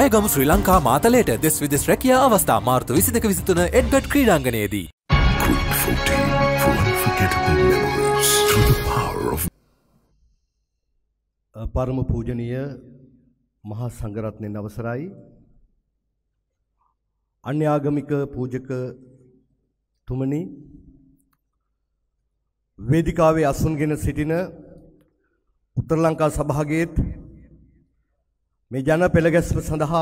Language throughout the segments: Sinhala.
ඇයගම ශ්‍රී ලංකා මාතලයට දෙස් විදෙස් රැකිය අවස්ථා මාර්තු විසිදක විසිතුන එඩ්ගඩ් ක්‍රීඩාංගනයේදී. පරම පූජනීය මහා සංගරත්නයෙන් අවසරයි අන්‍යාගමික පූජක තුමනි වේදිකාවේ අසුන්ගෙන සිටින උත්තර ලංකා සභාගේත් මේ ජන පෙළගැස්ම සඳහා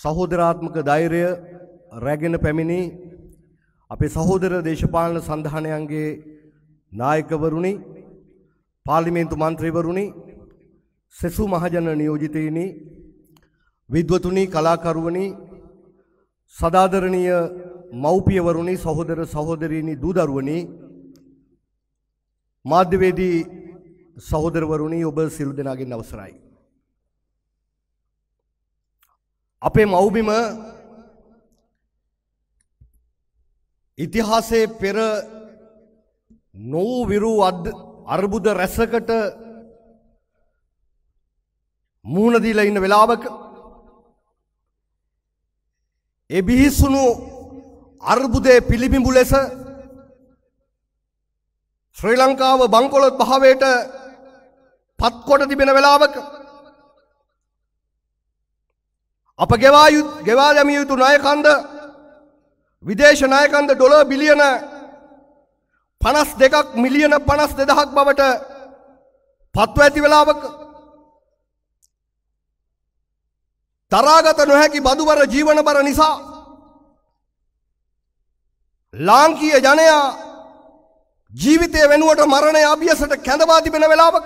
සහෝදරාත්මක ධෛර්යය රැගෙන පැමිණි අපේ සහෝදර දේශපාලන සන්ධානයන්ගේ නායකවරුනි පාර්ලිමේන්තු මන්ත්‍රීවරුනි සෙසු මහජන නියෝජිතයිනි විද්වතුනි කලාකරුවනි සදාදරණීය මව්පියවරුනි සහෝදර සහෝදරීනි දූදරුවනි මාධ්‍යවේදී සහෝදරවරුනි ඔබ සියලු දෙනාගෙන් අවසරයි අපේ මව්බිම ඉතිහාසයේ පෙර නොවිරු අර්බුද රැසකට මූණ දීලා ඉන්න වෙලාවක ඒ බිහිසුණු අර්බුදයේ පිළිබිඹු ලෙස ශ්‍රී ලංකාව බංකොලොත් භාවයට පත්කොට තිබෙන වෙලාවක අප ගෙවායු ගෙවා දැමිය යුතු නායකන්ද විදේශ නායකන්ද ඩොලර් බිලියන 52ක් මිලියන 52000ක් බවට පත්ව ඇති වෙලාවක තරාගත නොහැකි බඳුබර ජීවන බර නිසා ලාංකීය ජනයා ජීවිතය වෙනුවට මරණය අභියසට කැඳවා තිබෙන වෙලාවක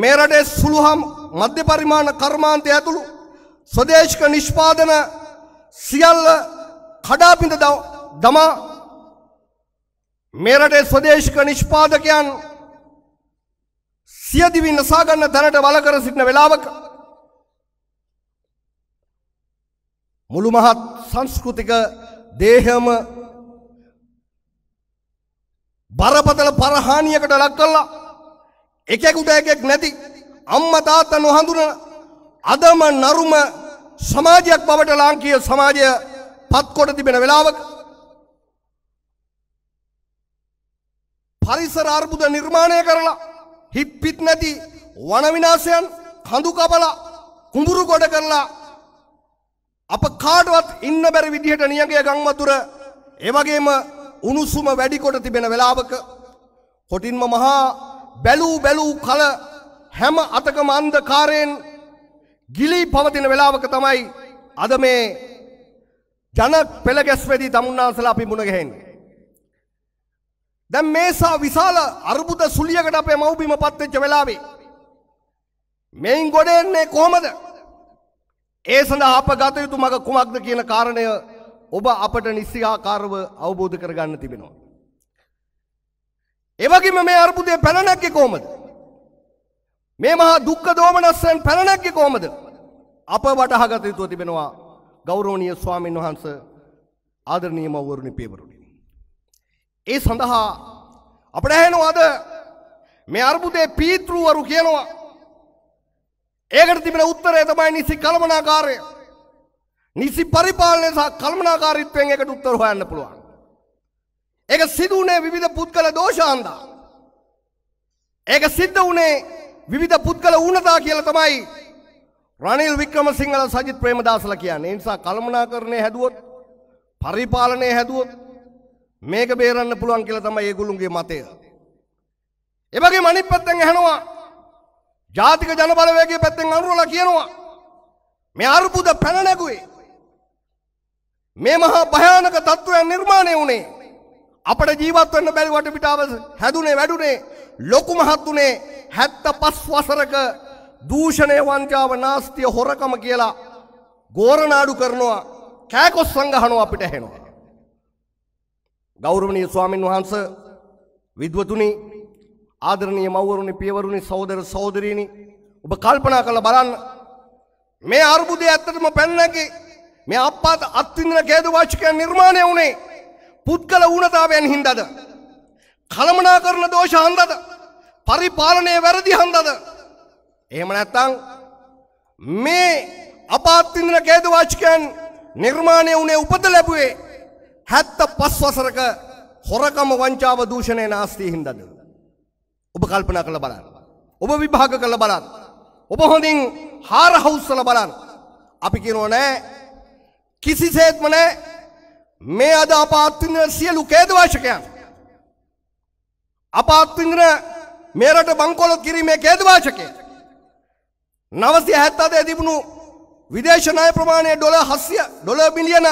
මේ රටේ සුළුහම් මධ්‍ය පරිමාණ කර්මාන්තය ඇතුළු ස්වදේශක නිෂ්පාදන සියල්ල කඩාපිඳ දමා මේරටේ ස්වදේශක නිෂ්පාදකයන් සියදිවි නසාගන්න දැනට වලකර සිටින වෙලාවක මුළු මහත් සංස්කෘතික දේහම බරපතල පරහානියකට ලක් කළා එකෙකුට එකෙක් නැති අම්මා තාත්තා නොහඳුනන අදම නරුම සමාජයක් බවට ලාංකීය සමාජය පත්කොට තිබෙන වෙලාවක පරිසර අර්බුද නිර්මාණය කරලා හිප්පිත් නැති වනවිනාශයන් කඳු කපලා කුඹුරු ගොඩ කරලා අප කාටවත් ඉන්න බැරි විදිහට නියගේ ගංවතුර එවගේම උණුසුම වැඩිකොට තිබෙන වෙලාවක කොටින්ම මහා බැලූ බැලූ කල හැම අතකම අන්ධකාරයෙන් ගිලී පවතින වෙලාවක තමයි අද මේ ජන පෙළගැස්වේදී තමුන්නාන්සලා අපි මුණ ගැහෙන්නේ. දැන් මේසා විශාල අර්බුද සුලියකට අපේ මව්බිම පත් වෙච්ච වෙලාවේ මෙයින් ගොඩ එන්නේ කොහොමද? ඒ සඳහා අප ගත යුතු මඟ කුමක්ද කියන කාරණය ඔබ අපට නිසියාකාරව අවබෝධ කරගන්න තිබෙනවා. ඒ වගේම මේ අර්බුදය පැන නැග්ගේ කොහොමද? මේ මහා දුක්ඛ දෝමනස්සෙන් පැන නැග්ගේ කොහමද? අප වටහාගත යුතුව තිබෙනවා ගෞරවනීය ස්වාමීන් වහන්ස ආදරණීය මව්වරුනි පියවරුනි. ඒ සඳහා අපට ඇහෙනවා අද මේ අර්බුදේ පීතෘවරු කියනවා. ඒකට තිබෙන උත්තරය තමයි නිසි කලමනාකාරය. නිසි පරිපාලනය සහ කලමනාකාරීත්වයෙන් ඒකට උත්තර හොයන්න පුළුවන්. ඒක සිදු වුණේ විවිධ පුද්ගල දෝෂාන්දා. ඒක සිද්ධ වුණේ විවිධ පුද්ගල ඌනතා කියලා තමයි රනිල් වික්‍රමසිංහල සජිත් ප්‍රේමදාසලා කියන්නේ. ඒ නිසා කළමනාකරණය හැදුවොත් පරිපාලනය හැදුවොත් මේක බේරන්න පුළුවන් කියලා තමයි ඒගොල්ලන්ගේ මතය. ඒ වගේම අනිත් පැත්තෙන් ඇහෙනවා ජාතික ජනබලවේගයේ පැත්තෙන් අනුරලා කියනවා මේ අරුබුද පැන නැගුවේ මේ මහා භයානක තත්ත්වයන් නිර්මාණය වුණේ අපට ජීවත් වෙන්න බැරි වටපිටාව හැදුනේ වැඩුනේ ලොකු මහත්තුනේ හැත්ත පස් වසරක දූෂණය වංචාව නාස්තිය හොරකම කියලා ගෝරනාඩු කරනවා කෑකොස් සංගහනවා අපිට ඇහෙනවා. ගෞරවනීය ස්වාමින් වහන්ස විද්වතුනි ආදරණීය මව්වරුනි පියවරුනි සහෝදර සහෝදරීනි ඔබ කල්පනා කරලා බලන්න මේ අර්බුදය ඇත්තටම පැන්නකි මේ අප්පාත අත්විඳින ඛේදවාචකයන් නිර්මාණය වුණේ පුද්ගල ඌනතාවයන් හින්දාද කළමනා කරන දෝෂ හන්දද පරිපාලනය වැරදි හන්දද එහෙම නැත්තං මේ අපාත්තිදින කේදවාචකයන් නිර්මාණය වුණේ උපත ලැබුවේ හැත්ත පස් වසරක හොරකම වංචාව දූෂණය නාස්තිී හින්දද. ඔබ කල්පනා කළ බලන්න. ඔබ විභාග කළ බලන්න. ඔබ හොඳින් හාර හවස්සල බලන්න. අපි කිරෝ නෑ කිසිසේත්ම නෑ මේ අද අපාත්තින සියලු කේදවාශකයන්. අපාත්තිංගන මේරට බංකොලොත් කිරීමේ කේදවාශකය. නවසය හැත්තාදේ තිබුණු විදේශනාය ප්‍රමාණය ඩොල හස්ය ඩොල මිලියන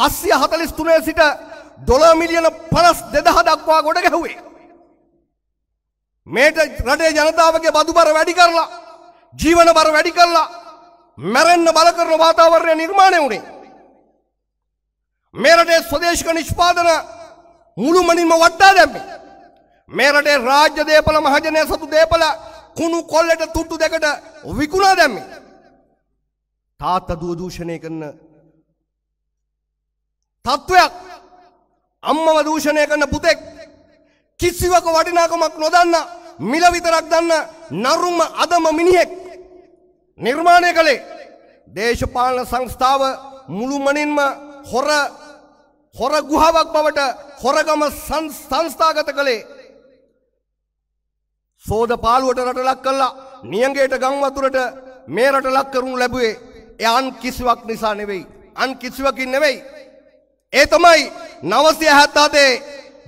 හස්ය හතලිස් තුනේ සිට ඩොල මිලියන පලස් දෙදහ දක්වා ගොඩ ගැහුවේ. මේට රටේ ජනතාවගේ බදුබර වැඩි කරලා ජීවන බර වැඩි කරලා මැරෙන්න්න බල කරන වාතාවරණය නිර්මාණය වුණේ. මේරටේ ස්වදේශක නිෂ්පාදන මුළුමනින්ම වට්ටා දැම්මේ. මේරටේ රාජ්‍ය දේපල මහජනය සතු දේපල කුණු කොල්ලට තුට්ටු දෙකට විකුණා දැම්මි. තාත් අදුව දූෂණය කරන තත්ත්වයක් අම්මව දූෂණය කරන පුතෙක් කිසිවක වටිනාකමක් නොදන්න මිලවිතරක් දන්න නරුම්ම අදම මිනිහෙක් නිර්මාණය කළේ දේශපාලන සංස්ථාව මුළුමනින්ම හොර හොර ගුහාවක් බවට හොරගම සංස්ථාගත කළේ සෝද පාලුවට රට ලක් කල්ලා නියගේට ගංවතුරට මේ රට ලක් කරුණු ලැබුවේ එයන් කිසිවක් නිසා නෙවෙයි අන් කිසිවකින් නෙවෙයි. ඒ තමයි නවසය හැත්තාදේ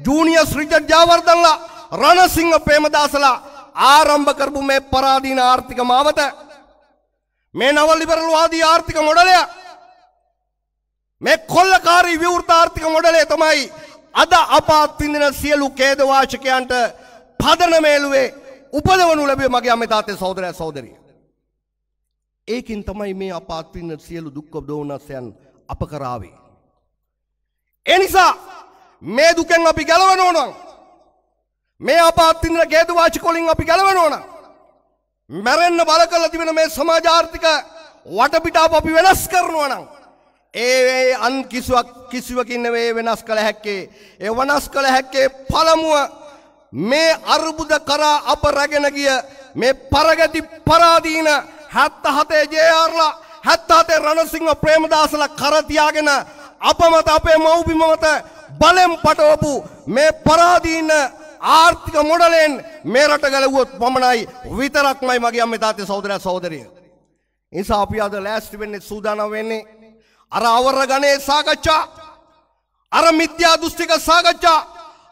ජූනිය ශ්‍රිජට් ජාවර්දල්ලා රණසිංහ පේමදාසලා ආරම්භ කරපු මේ පරාදීන ආර්ථික මාවත මේ නව ලිබරල්වාදී ආර්ථික මොඩලය මේ කොල්ලකාරී විවෘත ආර්ථික මොඩලේ තමයි අද අපාත් විඳින සියලු ඛේදවාචකයන්ට පදනමේලුවේ උපදවනු ලැබේ මගේ අම්මේ තාත්තේ සහෝදරයා සහෝදරිය. ඒකින් තමයි මේ අප අත්විඳින සියලු දුක් දෝමනස්යන් අප කරාවේ. ඒ නිසා මේ දුකෙන් අපි ගැලවෙන්න ඕන. මේ අප අත්විඳින හේතු වාචික වලින් අපි ගැලවෙන්න ඕන. මැරෙන්න බල කරලා තිබෙන මේ සමාජ ආර්ථික වටපිටාව අපි වෙනස් කරනවා නම් ඒ අන් කිසිවක් කිසිවකින් නෙවෙයි වෙනස් කළ හැක්කේ ඒ වෙනස් කළ හැක්කේ පළමුව මේ අර්බුද කරා අප රැගෙන ගිය මේ පරගති පරාදීන 77 ජේආර්ලා 77 රණසිංහ ප්‍රේමදාසලා කරතියාගෙන අප මත අපේ මව්බිම මත බලෙන් පටවපු මේ පරාදීන ආර්ථික මොඩලෙන් මේ රට ගැලවුවොත් පමණයි විතරක්මයි මගේ අම්මේ තාත්තේ සහෝදරයා සහෝදරිය. නිසා අපි අද ලෑස්ති වෙන්නේ සූදානම් වෙන්නේ අර අවර ගණේ සාකච්ඡා අර මිත්‍යා දෘෂ්ටික සාකච්ඡා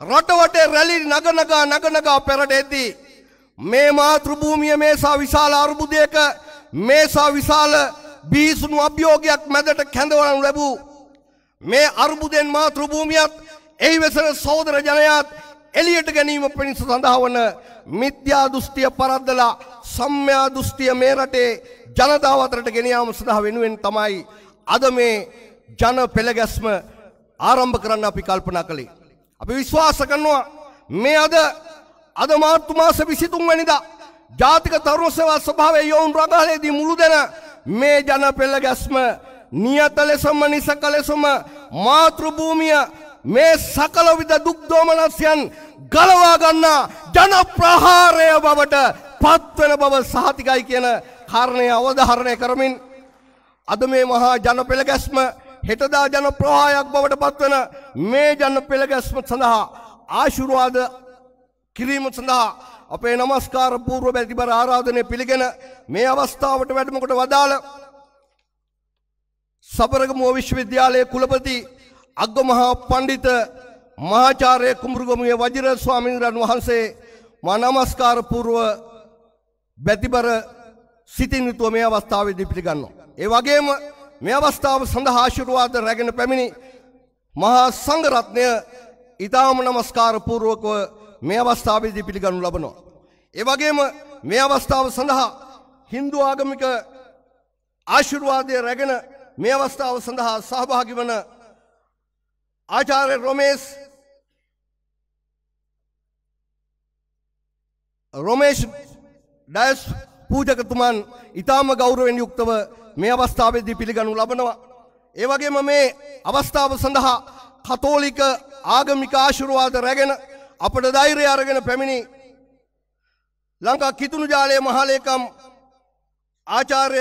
රටවටේ රැලි නගනගා නගනගා පෙරට එද්දී. මේ මාතෘභූමිය මේසා විශාල අර්බුදයක මේසා විශාල බීසුණු අභ්‍යෝගයක් මැදට කැඳවනු ලැබූ. මේ අර්බුදෙන් මාතෘභූමියත් එහි වෙසෙන සෝදර ජනයාත් එලියට ගැනීම පිණිස සඳහා වන මිත්‍යා දෘෂ්ටිය පරද්දලා සම්ම්‍යා දෘෂ්ටිය මේ රටේ ජනතාව අතරට ගෙන යාම සඳහා වෙනුවෙන් තමයි අද මේ ජන පෙළ ගැස්ම ආරම්භ කරන්න අපි කල්පනා කළේ. අපි විශ්වාස කරනවා මේ අද අද මාර්තු මාස 23 වෙනිදා ජාතික තරුණ සේවා සභාවේ යොවුන් රඟහලේදී මුළු දෙන මේ ජන පෙළ ගැස්ම නියත ලෙසම නිසක ලෙසම මාතෘ භූමිය මේ සකල විද දුක් දෝමනස්යන් ගලවා ගන්නා ජන ප්‍රහාරය බවට පත්වන බව සහතිකයි කියන කාරණය අවධාරණය කරමින් අද මේ මහා ජන පෙළ ගැස්ම හෙටදා ජන ප්‍රවාහයක් බවට පත්වන මේ ජන පෙළගැස්ම සඳහා ආශුරවාද කිරීම සඳහා අපේ නමස්කාර පූර්ව බැතිබර ආරාධනය පිළිගෙන මේ අවස්ථාවට වැඩමකොට වදාළ සබරගමුව විශ්වවිද්‍යාලයේ කුලපති අග්ගමහා පණ්ඩිත මහාචාර්ය කුමරුගමගේ වජිර ස්වාමීන් වහන්සේ මා නමස්කාර පූර්ව බැතිබර සිතින් යුතුව මේ අවස්ථාවේදී පිළිගන්නවා. ඒ වගේම මේ අවස්ථාව සඳහා ආශිර්වාද රැගෙන පැමිණි මහා සංඝරත්නය ඊටාම নমස්කාර පූර්වකව මේ අවස්ථාවේදී පිළිගනු ලබනවා. ඒ වගේම මේ අවස්ථාව සඳහා Hindu ආගමික ආශිර්වාදය රැගෙන මේ අවස්ථාව සඳහා සහභාගී වන ආචාර්ය රොමේෂ් රොමේෂ් ඩයස් පූජකතුමන් ඉතාම ගෞරවෙන් යුක්තව මේ අවස්ථාවේදී පිළිගනු ලබනවා. ඒ වගේම මේ අවස්ථාව සඳහා කතෝලික ආගමික ආශිර්වාද රැගෙන අපට ධෛර්යය අරගෙන පැමිණි ලංකා කිතුණු ජාලයේ මහලේකම් ආචාර්ය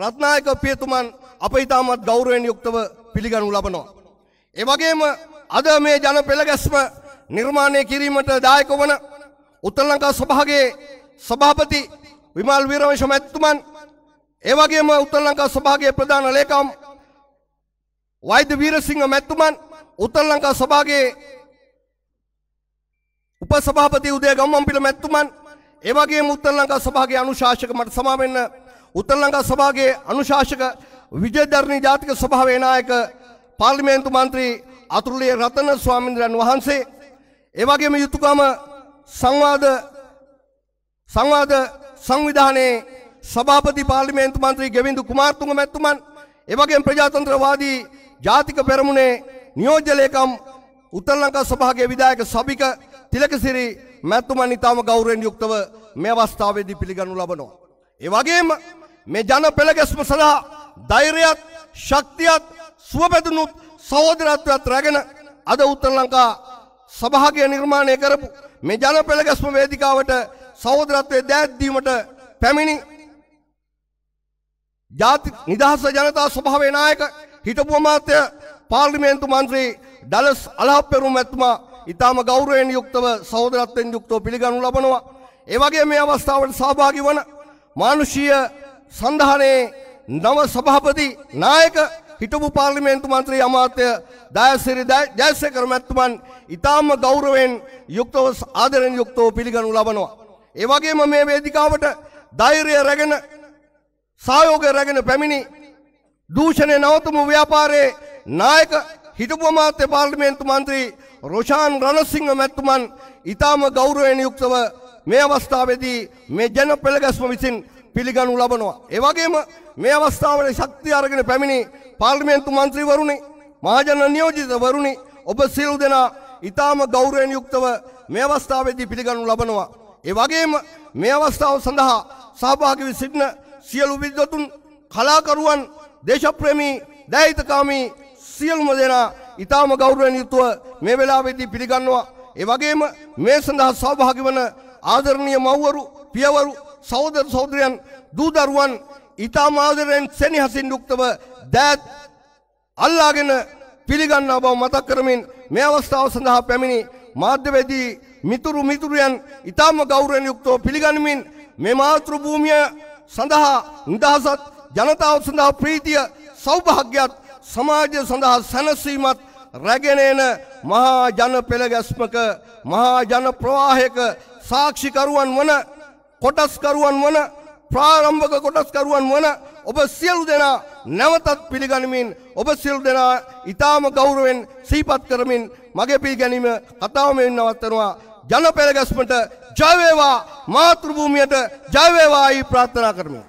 රත්නායක පියතුමන් අප ඉතාමත් ගෞරවයෙන් යුක්තව පිළිගනු ලබනවා. ඒ වගේම අද මේ ජන පෙළ ගැස්ම නිර්මාණය කිරීමට දායක වන උත්තර ලංකා සභාවේ සභාපති විමල් වීරවංශ මැතිතුමන් ඒ වගේම උත්තර ලංකා සභාවේ ප්‍රධාන ලේකම් වෛද්‍ය වීරසිංහ මැතිතුමන් උත්තර ලංකා සභාවේ උපසභාපති උදය ගම්මන්පිල මැතිතුමන් ඒ වගේම උත්තර ලංකා සභාවේ අනුශාසක මට සමා වෙන්න උත්තර ලංකා සභාවේ අනුශාසක විජයධර්ණී ජාතික සභාවේ නායක පාර්ලිමේන්තු මන්ත්‍රී අතුරුලිය රතන ස්වාමීන් වහන්සේ ඒ වගේම යුතුයකම සංවාද සංවාද සංවිධානයේ සභාපති පාර්ලිමේන්තු මන්ත්‍රී ගෙවිඳු කුමාරතුංග මැතිතුමන් එවගේම ප්‍රජාතන්ත්‍රවාදී ජාතික පෙරමුණේ නියෝජ්‍ය ලේකම් උත්තර ලංකා සභාවේ විධායක සභික තිලකසිරි මැතිතුමන් ඊටම ගෞරවයෙන් යුක්තව මේ අවස්ථාවේදී පිළිගනු ලබනවා. ඒ වගේම මේ ජන පෙළගැස්ම සඳහා ධෛර්යයත් ශක්තියත් සුවපැදුණු සහෝදරත්වයත් රැගෙන අද උත්තර ලංකා සභාගය නිර්මාණය කරපු මේ ජන පෙළගැස්ම වේදිකාවට සහෝදරත්වයේ දෑද්දීමට පැමිණි ජාති නිදහස ජනතා ස්වභාවේ නායක හිටපු අමාත්‍ය පාර්ලිමේන්තු මන්ත්‍රී ඩලස් අලහප්පෙරුම් ඇතුමා ඉතාම ගෞරවයෙන් යුක්තව සහෝදරත්වයෙන් යුක්තව පිළිගනු ලබනවා. ඒ වගේ මේ අවස්ථාවට සහභාගී වන මානුෂීය සන්ධානයේ නව සභාපති නායක හිටපු පාර්ලිමේන්තු මන්ත්‍රී අමාත්‍ය දයසිරි ජයසේකර මැතිතුමන් ඉතාම ගෞරවයෙන් යුක්තව ආදරෙන් යුක්තව පිළිගනු ලබනවා. ඒ වගේම මේ වේදිකාවට ධෛර්යය රැගෙන සහයෝගය රැගෙන පැමිණි දූෂණය නවතමු ව්‍යාපාරයේ නායක හිටපු අමාත්‍ය පාර්ලිමේන්තු මන්ත්‍රී රොෂාන් රණසිංහ මැතිතුමන් ඊටම ගෞරවයෙන් යුක්තව මේ අවස්ථාවේදී මේ ජන පෙළගැස්ම විසින් පිළිගනු ලබනවා. ඒ වගේම මේ අවස්ථාවේ ශක්තිය අරගෙන පැමිණි පාර්ලිමේන්තු මන්ත්‍රීවරුනි, මහජන නියෝජිතවරුනි ඔබ සියලු දෙනා ඊටම ගෞරවයෙන් යුක්තව මේ අවස්ථාවේදී පිළිගනු ලබනවා. ඒ වගේම මේ අවස්ථාව සඳහා සහභාගි වී සිටින සියලු විද්වතුන් කලාකරුවන් දේශප්‍රේමී දෛහිතකාමී සියලුම දෙනා ඊටාම ගෞරවයෙන් යුතුව මේ වෙලාවේදී පිළිගන්නවා ඒ වගේම මේ සඳහා සහභාගි වන ආදරණීය මව්වරු පියවරු සහෝදර සහෝදරයන් දූ දරුවන් ඊටාම ආදරයෙන් සෙනෙහසින් යුක්තව දෑත් අල්ලාගෙන පිළිගන්නා බව මතක් කරමින් මේ අවස්ථාව සඳහා පැමිණි මාධ්‍යවේදී මිතුරු මිතුරියන් ඉතාම ගෞරවයෙන් යුක්තව පිළිගනිමින් මේ මාතෘ භූමිය සඳහා නිදහසත් ජනතාව සඳහා ප්‍රීතිය සෞභාග්‍යත් සමාජය සඳහා සැනසීමත් රැගෙන එන මහා ජන පෙළගැස්මක මහා ජන ප්‍රවාහයක සාක්ෂිකරුවන් වන කොටස්කරුවන් වන ප්‍රාරම්භක කොටස්කරුවන් වන ඔබ සියලු දෙනා නැවතත් පිළිගනිමින් ඔබ සියලු දෙනා ඊටාම ගෞරවෙන් සීපත් කරමින් මගේ පිළිගැනීම කතාව මෙන්න නවත්තනවා ජනපෙළ ගැස්මට ජයවේවා මාතෘභූමියට ජයවේවායි ප්‍රාර්ථනා කරමු